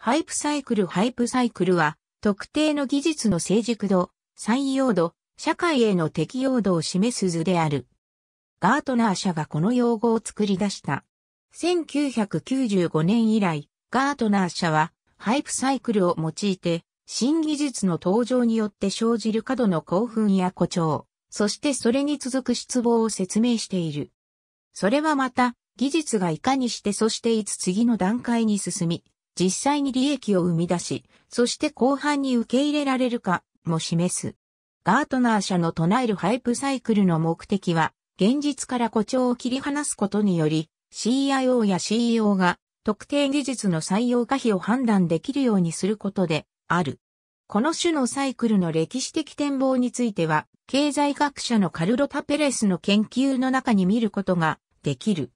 ハイプサイクルハイプサイクルは、特定の技術の成熟度、採用度、社会への適用度を示す図である。ガートナー社がこの用語を作り出した。1995年以来、ガートナー社は、ハイプサイクルを用いて、新技術の登場によって生じる過度の興奮や誇張、そしてそれに続く失望を説明している。それはまた、技術がいかにしてそしていつ次の段階に進み、実際に利益を生み出し、そして後半に受け入れられるかも示す。ガートナー社の唱えるハイプサイクルの目的は、現実から誇張を切り離すことにより、CIO や CEO が特定技術の採用可否を判断できるようにすることである。この種のサイクルの歴史的展望については、経済学者のカルロタ・ペレスの研究の中に見ることができる。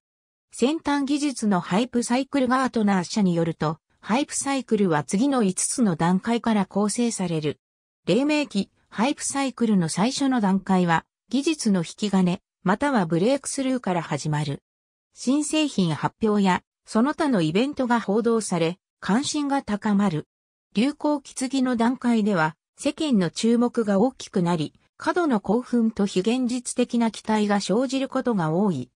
先端技術のハイプサイクルガートナー社によると、ハイプサイクルは次の5つの段階から構成される。黎明期、ハイプサイクルの最初の段階は、技術の引き金、またはブレイクスルーから始まる。新製品発表や、その他のイベントが報道され、関心が高まる。流行期次の段階では、世間の注目が大きくなり、過度の興奮と非現実的な期待が生じることが多い。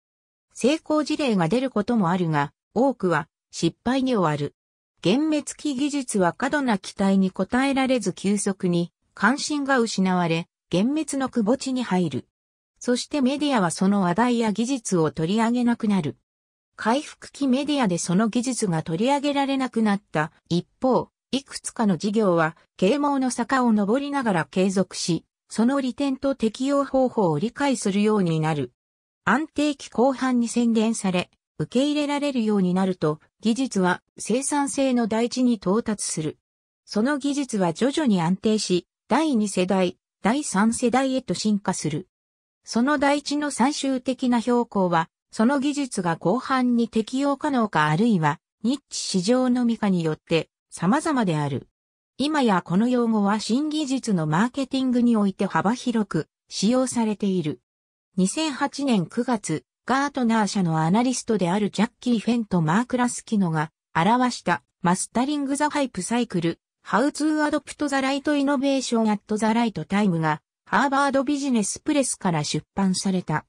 成功事例が出ることもあるが、多くは失敗に終わる。幻滅期技術は過度な期待に応えられず急速に関心が失われ、幻滅の窪地に入る。そしてメディアはその話題や技術を取り上げなくなる。回復期メディアでその技術が取り上げられなくなった一方、いくつかの事業は啓蒙の坂を登りながら継続し、その利点と適用方法を理解するようになる。安定期後半に宣言され、受け入れられるようになると、技術は生産性の第一に到達する。その技術は徐々に安定し、第二世代、第三世代へと進化する。その第一の最終的な標高は、その技術が後半に適用可能かあるいは、ニッチ市場のみかによって様々である。今やこの用語は新技術のマーケティングにおいて幅広く使用されている。2008年9月、ガートナー社のアナリストであるジャッキー・フェンとマーク・ラスキノが表したマスタリング・ザ・ハイプ・サイクル、ハウツー・アドプト・ザ・ライト・イノベーション・アット・ザ・ライト・タイムがハーバードビジネスプレスから出版された。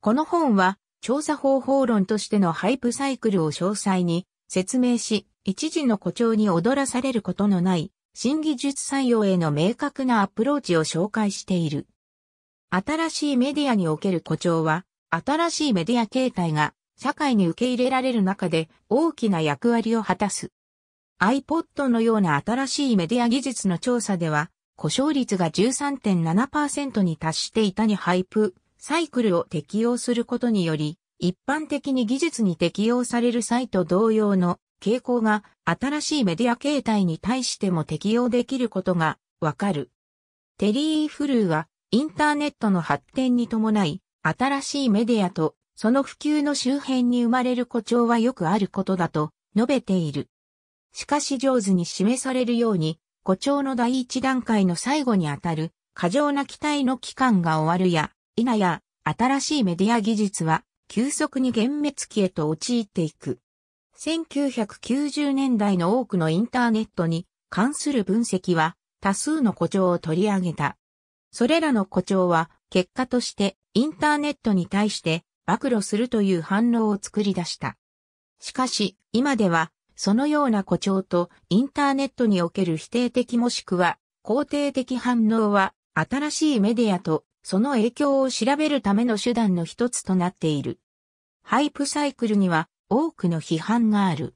この本は調査方法論としてのハイプサイクルを詳細に説明し、一時の誇張に踊らされることのない新技術採用への明確なアプローチを紹介している。新しいメディアにおける誇張は、新しいメディア形態が社会に受け入れられる中で大きな役割を果たす。iPod のような新しいメディア技術の調査では、故障率が13.7%に達していたにハイプ、サイクルを適用することにより、一般的に技術に適用される際と同様の傾向が新しいメディア形態に対しても適用できることがわかる。テリー・フルーはインターネットの発展に伴い新しいメディアとその普及の周辺に生まれる誇張はよくあることだと述べている。しかし上手に示されるように、誇張の第一段階の最後にあたる過剰な期待の期間が終わるや、否や新しいメディア技術は急速に幻滅期へと陥っていく。1990年代の多くのインターネットに関する分析は多数の誇張を取り上げた。それらの誇張は結果としてインターネットに対して暴露するという反応を作り出した。しかし、今では、そのような誇張とインターネットにおける否定的もしくは肯定的反応は新しいメディアとその影響を調べるための手段の一つとなっている。ハイプサイクルには多くの批判がある。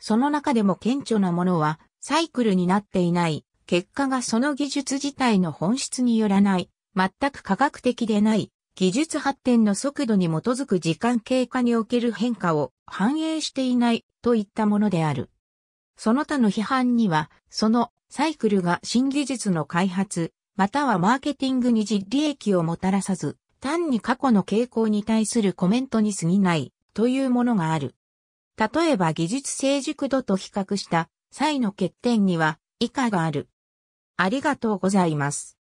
その中でも顕著なものはサイクルになっていない、結果がその技術自体の本質によらない、全く科学的でない、技術発展の速度に基づく時間経過における変化を反映していないといったものである。その他の批判には、そのサイクルが新技術の開発、またはマーケティングに実利益をもたらさず、単に過去の傾向に対するコメントに過ぎないというものがある。例えば技術成熟度と比較した際の欠点には以下がある。ありがとうございます。